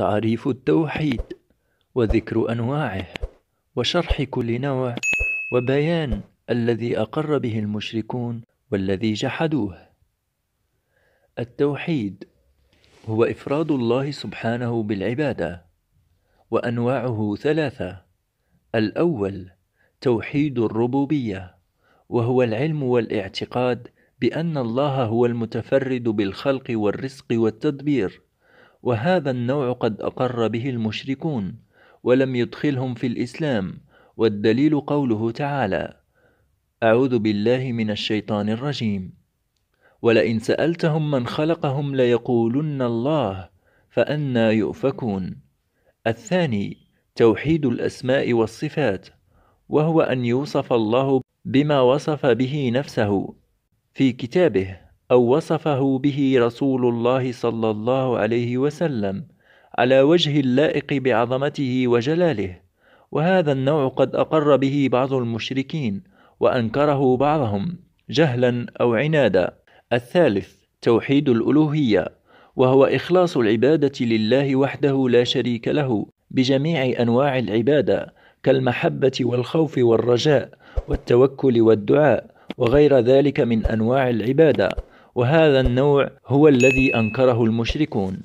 تعريف التوحيد وذكر أنواعه وشرح كل نوع وبيان الذي أقر به المشركون والذي جحدوه التوحيد هو إفراد الله سبحانه بالعبادة وأنواعه ثلاثة الأول توحيد الربوبية وهو العلم والاعتقاد بأن الله هو المتفرد بالخلق والرزق والتدبير وهذا النوع قد أقر به المشركون ولم يدخلهم في الإسلام والدليل قوله تعالى أعوذ بالله من الشيطان الرجيم ولئن سألتهم من خلقهم ليقولن الله فأنا يؤفكون الثاني توحيد الأسماء والصفات وهو أن يوصف الله بما وصف به نفسه في كتابه أو وصفه به رسول الله صلى الله عليه وسلم على وجه اللائق بعظمته وجلاله وهذا النوع قد أقر به بعض المشركين وأنكره بعضهم جهلا أو عنادا الثالث توحيد الألوهية وهو إخلاص العبادة لله وحده لا شريك له بجميع أنواع العبادة كالمحبة والخوف والرجاء والتوكل والدعاء وغير ذلك من أنواع العبادة وهذا النوع هو الذي أنكره المشركون